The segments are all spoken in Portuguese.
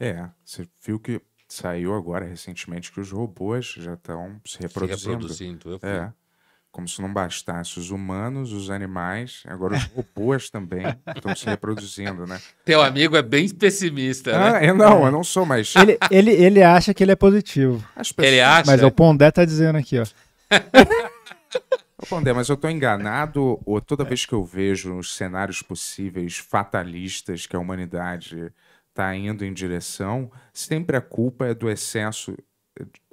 É, você viu que saiu agora recentemente que os robôs já estão se reproduzindo. Se reproduzindo, É. Como se não bastasse os humanos, os animais, agora os robôs também estão se reproduzindo, né? Teu amigo é bem pessimista, né? ah, né? Eu não, é. eu não sou mais. Ele, ele, ele acha que ele é positivo. Pessoas... Ele acha? Mas o Pondé tá dizendo aqui, ó. Ô, Pondé, mas eu tô enganado ou toda é. vez que eu vejo os cenários possíveis fatalistas que a humanidade está indo em direção, sempre a culpa é do excesso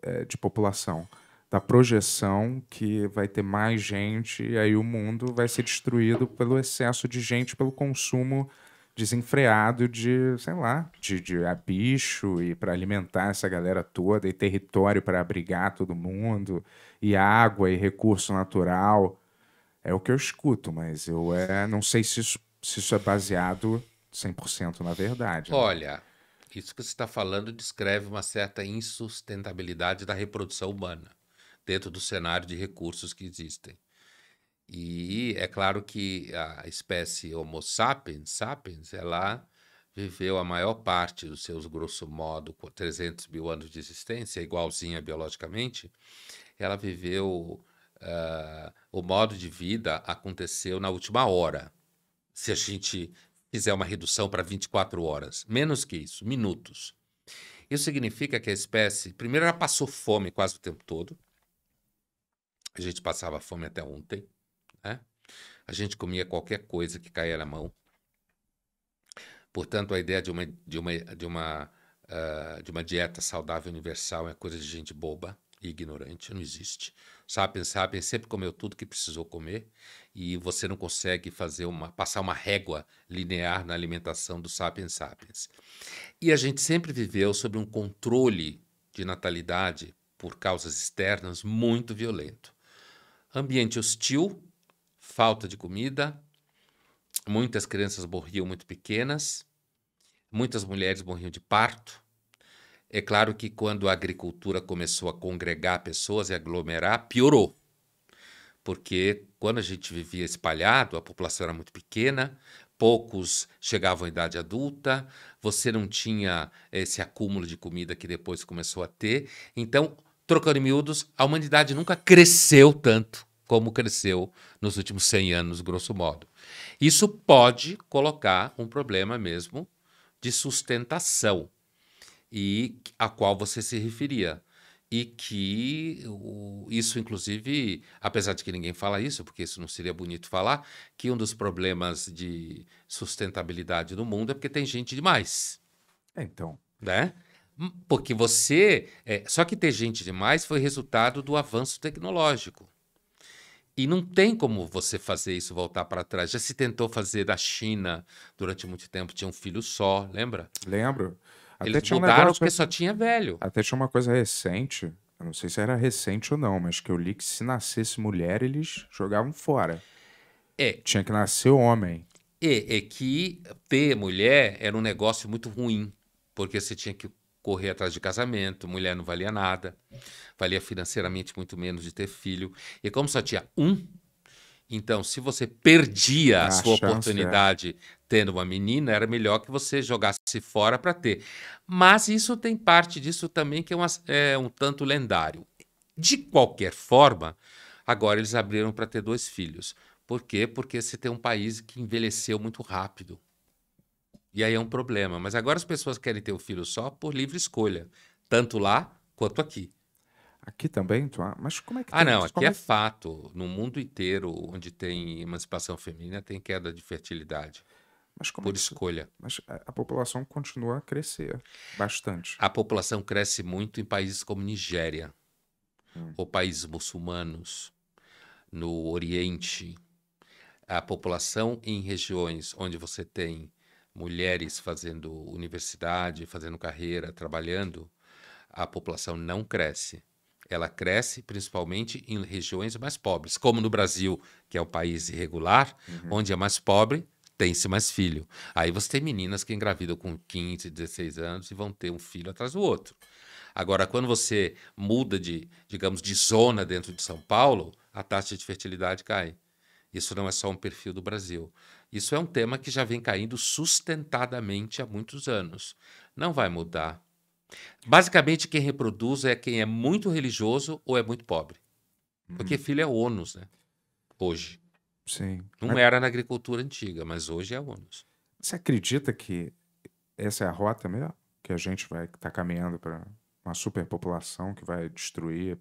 é, de população, da projeção que vai ter mais gente e aí o mundo vai ser destruído pelo excesso de gente, pelo consumo desenfreado de, sei lá, de, de bicho e para alimentar essa galera toda e território para abrigar todo mundo e água e recurso natural. É o que eu escuto, mas eu é, não sei se isso, se isso é baseado 100% na verdade. Né? Olha, isso que você está falando descreve uma certa insustentabilidade da reprodução humana dentro do cenário de recursos que existem. E é claro que a espécie Homo sapiens, sapiens, ela viveu a maior parte dos seus, grosso modo, 300 mil anos de existência, igualzinha biologicamente. Ela viveu. Uh, o modo de vida aconteceu na última hora. Se a gente fizer uma redução para 24 horas, menos que isso, minutos. Isso significa que a espécie, primeiro, ela passou fome quase o tempo todo. A gente passava fome até ontem, né? A gente comia qualquer coisa que caía na mão. Portanto, a ideia de uma, de uma, de uma, uh, de uma dieta saudável universal é coisa de gente boba e ignorante, não existe. Sapiens Sapiens sempre comeu tudo que precisou comer e você não consegue fazer uma passar uma régua linear na alimentação do Sapiens Sapiens. E a gente sempre viveu sob um controle de natalidade por causas externas muito violento. Ambiente hostil, falta de comida, muitas crianças morriam muito pequenas, muitas mulheres morriam de parto, é claro que quando a agricultura começou a congregar pessoas e aglomerar, piorou. Porque quando a gente vivia espalhado, a população era muito pequena, poucos chegavam à idade adulta, você não tinha eh, esse acúmulo de comida que depois começou a ter. Então, trocando em miúdos, a humanidade nunca cresceu tanto como cresceu nos últimos 100 anos, grosso modo. Isso pode colocar um problema mesmo de sustentação, e a qual você se referia. E que isso, inclusive, apesar de que ninguém fala isso, porque isso não seria bonito falar, que um dos problemas de sustentabilidade no mundo é porque tem gente demais. É, então. Né? Hum, porque você. É, só que ter gente demais foi resultado do avanço tecnológico. E não tem como você fazer isso voltar para trás. Já se tentou fazer da China durante muito tempo, tinha um filho só, lembra? Lembro. Até Eles tinha mudaram um porque só tinha velho. Até tinha uma coisa recente, eu não sei se era recente ou não, mas que eu li que se nascesse mulher, eles jogavam fora. É. Tinha que nascer homem. e é, é que ter mulher era um negócio muito ruim, porque você tinha que correr atrás de casamento, mulher não valia nada, valia financeiramente muito menos de ter filho. E como só tinha um, então, se você perdia a, a sua é. oportunidade é. tendo uma menina, era melhor que você jogasse fora para ter. Mas isso tem parte disso também que é, uma, é um tanto lendário. De qualquer forma, agora eles abriram para ter dois filhos. Por quê? Porque você tem um país que envelheceu muito rápido. E aí é um problema. Mas agora as pessoas querem ter o um filho só por livre escolha, tanto lá quanto aqui. Aqui também, mas como é que Ah, não, isso? aqui como é, é fato. No mundo inteiro, onde tem emancipação feminina, tem queda de fertilidade. Mas como é por é escolha. Mas a população continua a crescer bastante. A população cresce muito em países como Nigéria, hum. ou países muçulmanos, no Oriente. A população em regiões onde você tem mulheres fazendo universidade, fazendo carreira, trabalhando, a população não cresce ela cresce principalmente em regiões mais pobres, como no Brasil, que é o país irregular, uhum. onde é mais pobre, tem-se mais filho. Aí você tem meninas que engravidam com 15, 16 anos e vão ter um filho atrás do outro. Agora, quando você muda de, digamos, de zona dentro de São Paulo, a taxa de fertilidade cai. Isso não é só um perfil do Brasil. Isso é um tema que já vem caindo sustentadamente há muitos anos. Não vai mudar Basicamente, quem reproduz é quem é muito religioso ou é muito pobre. Hum. Porque uhum. filho é ônus, né? Hoje. Sim. Não era na agricultura antiga, mas hoje é ônus. Você acredita que essa é a rota mesmo? Que a gente vai estar tá caminhando para uma superpopulação que vai destruir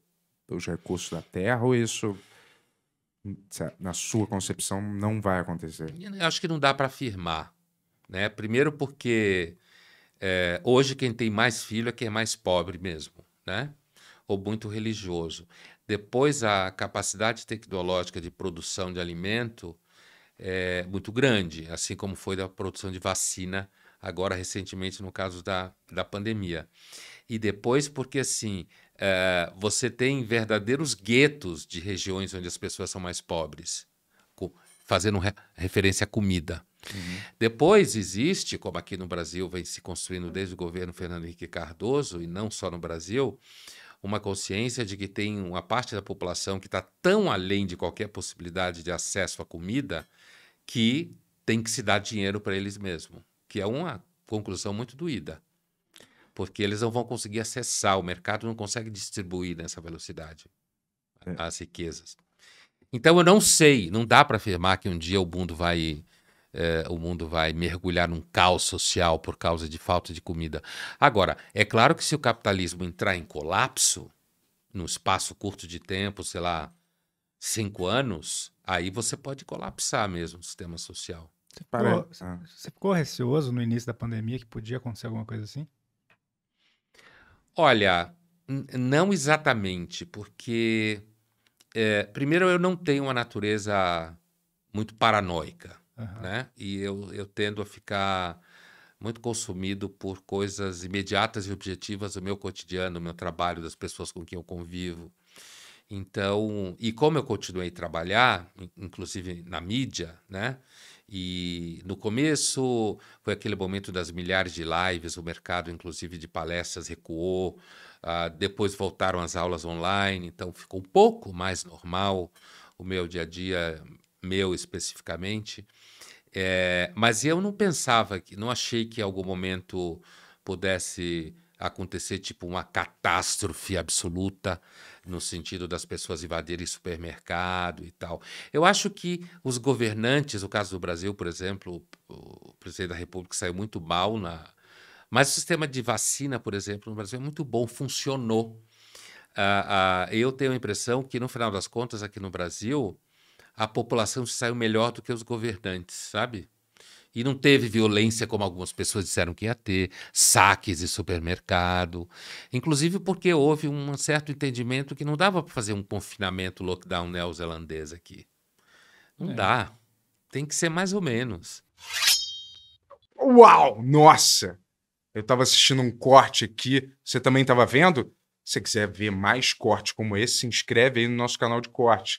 os recursos da Terra? Ou isso, na sua concepção, não vai acontecer? Eu acho que não dá para afirmar. Né? Primeiro porque é, hoje, quem tem mais filho é quem é mais pobre mesmo, né? Ou muito religioso. Depois, a capacidade tecnológica de produção de alimento é muito grande, assim como foi da produção de vacina, agora recentemente, no caso da, da pandemia. E depois, porque assim, é, você tem verdadeiros guetos de regiões onde as pessoas são mais pobres, fazendo re referência à comida. Uhum. Depois existe, como aqui no Brasil vem se construindo desde o governo Fernando Henrique Cardoso, e não só no Brasil, uma consciência de que tem uma parte da população que está tão além de qualquer possibilidade de acesso à comida que tem que se dar dinheiro para eles mesmos, que é uma conclusão muito doída, porque eles não vão conseguir acessar, o mercado não consegue distribuir nessa velocidade é. as riquezas. Então eu não sei, não dá para afirmar que um dia o mundo vai é, o mundo vai mergulhar num caos social por causa de falta de comida. Agora, é claro que se o capitalismo entrar em colapso, num espaço curto de tempo, sei lá, cinco anos, aí você pode colapsar mesmo o sistema social. Você ficou, ah. você ficou receoso no início da pandemia que podia acontecer alguma coisa assim? Olha, não exatamente, porque é, primeiro eu não tenho uma natureza muito paranoica. Uhum. Né? E eu, eu tendo a ficar muito consumido por coisas imediatas e objetivas do meu cotidiano, do meu trabalho, das pessoas com quem eu convivo. Então, e como eu continuei a trabalhar, inclusive na mídia, né? E no começo foi aquele momento das milhares de lives, o mercado, inclusive, de palestras recuou, uh, depois voltaram as aulas online, então ficou um pouco mais normal o meu dia a dia meu especificamente, é, mas eu não pensava que, não achei que em algum momento pudesse acontecer tipo uma catástrofe absoluta no sentido das pessoas invadirem supermercado e tal. Eu acho que os governantes, no caso do Brasil, por exemplo, o presidente da República saiu muito mal na, mas o sistema de vacina, por exemplo, no Brasil é muito bom, funcionou. Uh, uh, eu tenho a impressão que, no final das contas, aqui no Brasil, a população saiu melhor do que os governantes, sabe? E não teve violência como algumas pessoas disseram que ia ter, saques de supermercado, inclusive porque houve um certo entendimento que não dava para fazer um confinamento lockdown neozelandês aqui. Não é. dá. Tem que ser mais ou menos. Uau! Nossa! Eu estava assistindo um corte aqui. Você também estava vendo? Se você quiser ver mais cortes como esse, se inscreve aí no nosso canal de corte